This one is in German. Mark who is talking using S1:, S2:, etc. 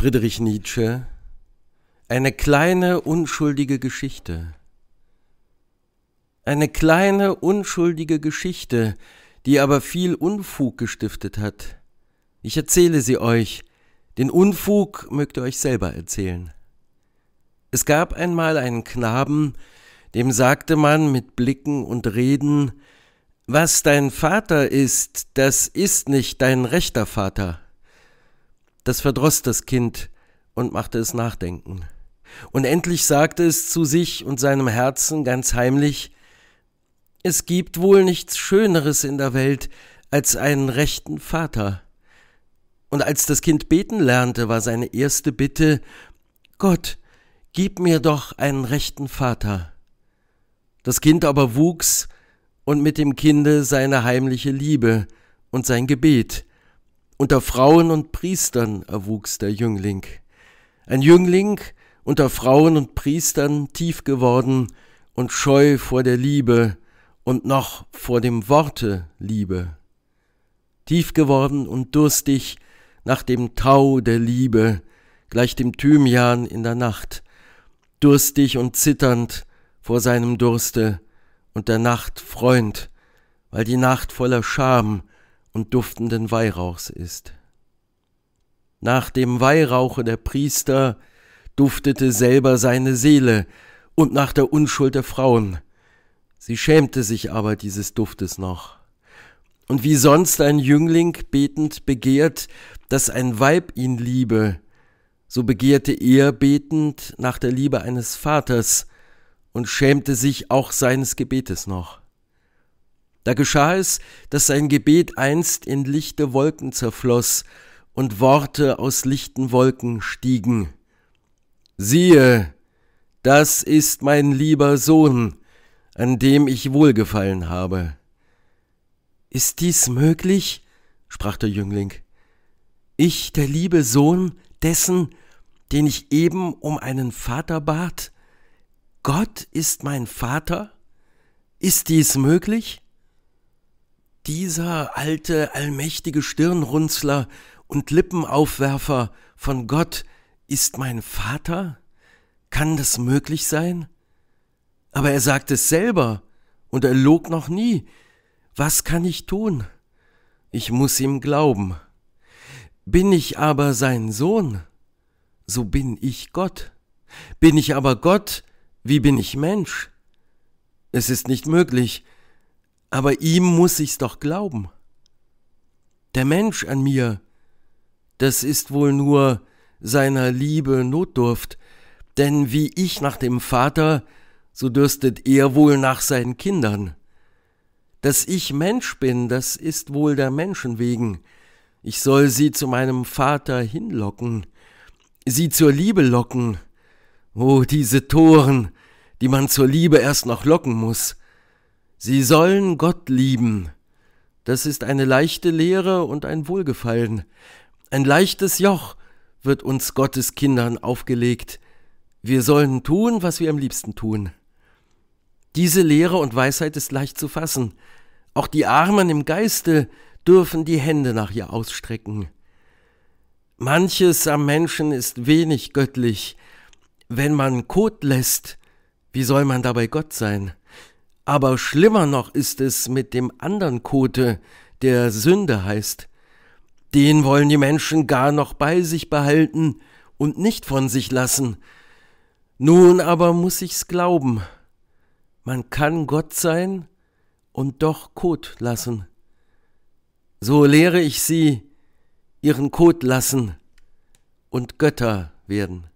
S1: Friedrich Nietzsche, eine kleine unschuldige Geschichte. Eine kleine unschuldige Geschichte, die aber viel Unfug gestiftet hat. Ich erzähle sie euch, den Unfug mögt ihr euch selber erzählen. Es gab einmal einen Knaben, dem sagte man mit Blicken und Reden, was dein Vater ist, das ist nicht dein rechter Vater. Das verdross das Kind und machte es nachdenken. Und endlich sagte es zu sich und seinem Herzen ganz heimlich Es gibt wohl nichts Schöneres in der Welt als einen rechten Vater. Und als das Kind beten lernte, war seine erste Bitte Gott, gib mir doch einen rechten Vater. Das Kind aber wuchs und mit dem Kinde seine heimliche Liebe und sein Gebet, unter Frauen und Priestern erwuchs der Jüngling. Ein Jüngling unter Frauen und Priestern tief geworden und scheu vor der Liebe und noch vor dem Worte Liebe. Tief geworden und durstig nach dem Tau der Liebe, gleich dem Thymian in der Nacht, durstig und zitternd vor seinem Durste und der Nacht Freund, weil die Nacht voller Scham und duftenden Weihrauchs ist. Nach dem Weihrauche der Priester duftete selber seine Seele und nach der Unschuld der Frauen. Sie schämte sich aber dieses Duftes noch. Und wie sonst ein Jüngling betend begehrt, dass ein Weib ihn liebe, so begehrte er betend nach der Liebe eines Vaters und schämte sich auch seines Gebetes noch. Da geschah es, dass sein Gebet einst in lichte Wolken zerfloß und Worte aus lichten Wolken stiegen. Siehe, das ist mein lieber Sohn, an dem ich wohlgefallen habe. Ist dies möglich? sprach der Jüngling. Ich, der liebe Sohn dessen, den ich eben um einen Vater bat? Gott ist mein Vater? Ist dies möglich? Dieser alte, allmächtige Stirnrunzler und Lippenaufwerfer von Gott ist mein Vater? Kann das möglich sein? Aber er sagt es selber und er log noch nie. Was kann ich tun? Ich muss ihm glauben. Bin ich aber sein Sohn, so bin ich Gott. Bin ich aber Gott, wie bin ich Mensch? Es ist nicht möglich, aber ihm muss ich's doch glauben. Der Mensch an mir, das ist wohl nur seiner Liebe Notdurft, denn wie ich nach dem Vater, so dürstet er wohl nach seinen Kindern. Dass ich Mensch bin, das ist wohl der Menschen wegen. Ich soll sie zu meinem Vater hinlocken, sie zur Liebe locken. Oh, diese Toren, die man zur Liebe erst noch locken muß. Sie sollen Gott lieben. Das ist eine leichte Lehre und ein Wohlgefallen. Ein leichtes Joch wird uns Gottes Kindern aufgelegt. Wir sollen tun, was wir am liebsten tun. Diese Lehre und Weisheit ist leicht zu fassen. Auch die Armen im Geiste dürfen die Hände nach ihr ausstrecken. Manches am Menschen ist wenig göttlich. Wenn man Kot lässt, wie soll man dabei Gott sein? Aber schlimmer noch ist es mit dem anderen Kote, der Sünde heißt. Den wollen die Menschen gar noch bei sich behalten und nicht von sich lassen. Nun aber muss ich's glauben. Man kann Gott sein und doch Kot lassen. So lehre ich sie, ihren Kot lassen und Götter werden.